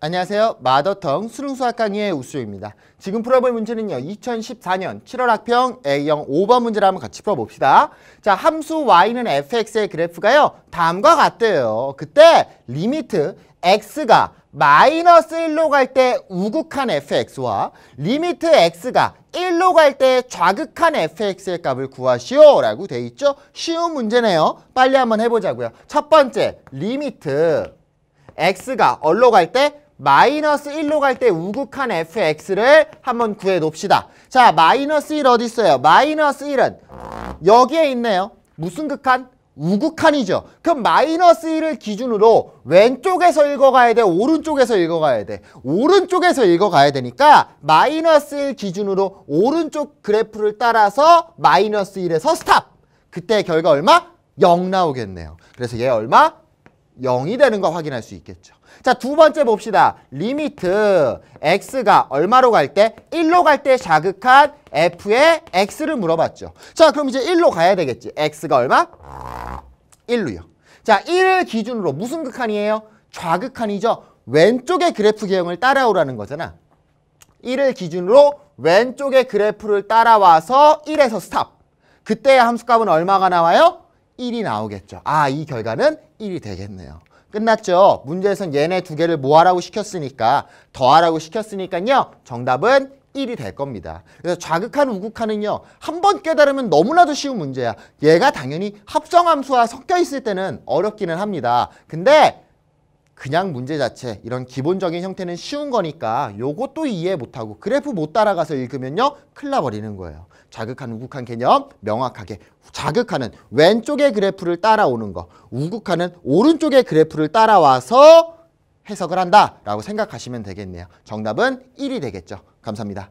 안녕하세요. 마더텅 수능수학 강의의 우수입니다. 지금 풀어볼 문제는요. 2014년 7월 학평 A형 5번 문제를 한번 같이 풀어봅시다. 자, 함수 y는 fx의 그래프가요. 다음과 같대요. 그때 리미트 x가 마이너스 1로 갈 때 우극한 fx와 리미트 x가 1로 갈 때 좌극한 fx의 값을 구하시오 라고 돼 있죠. 쉬운 문제네요. 빨리 한번 해보자고요. 첫 번째, 리미트 x가 얼로 갈때 마이너스 1로 갈 때 우극한 fx를 한번 구해 놉시다. 자, 마이너스 1 어디 있어요? 마이너스 1은 여기에 있네요. 무슨 극한? 우극한이죠. 그럼 마이너스 1을 기준으로 왼쪽에서 읽어가야 돼? 오른쪽에서 읽어가야 돼? 오른쪽에서 읽어가야 되니까 마이너스 1 기준으로 오른쪽 그래프를 따라서 마이너스 1에서 스탑! 그때 결과 얼마? 0 나오겠네요. 그래서 얘 얼마? 0이 되는 거 확인할 수 있겠죠. 자, 두 번째 봅시다. 리미트 x가 얼마로 갈 때? 1로 갈 때 자극한 f의 x를 물어봤죠. 자, 그럼 이제 1로 가야 되겠지. x가 얼마? 1로요. 자, 1을 기준으로 무슨 극한이에요? 좌극한이죠. 왼쪽의 그래프 개형을 따라오라는 거잖아. 1을 기준으로 왼쪽의 그래프를 따라와서 1에서 스탑. 그때의 함수값은 얼마가 나와요? 1이 나오겠죠. 아, 이 결과는 1이 되겠네요. 끝났죠? 문제에선 얘네 두 개를 뭐하라고 시켰으니까 더하라고 시켰으니까요. 정답은 1이 될 겁니다. 그래서 좌극한 우극한은요. 한 번 깨달으면 너무나도 쉬운 문제야. 얘가 당연히 합성함수와 섞여 있을 때는 어렵기는 합니다. 근데 그냥 문제 자체 이런 기본적인 형태는 쉬운 거니까 요것도 이해 못하고 그래프 못 따라가서 읽으면요 클 나버리는 거예요. 자극한 우극한 개념 명확하게 자극하는 왼쪽의 그래프를 따라오는 거 우극하는 오른쪽의 그래프를 따라와서 해석을 한다라고 생각하시면 되겠네요. 정답은 1이 되겠죠. 감사합니다.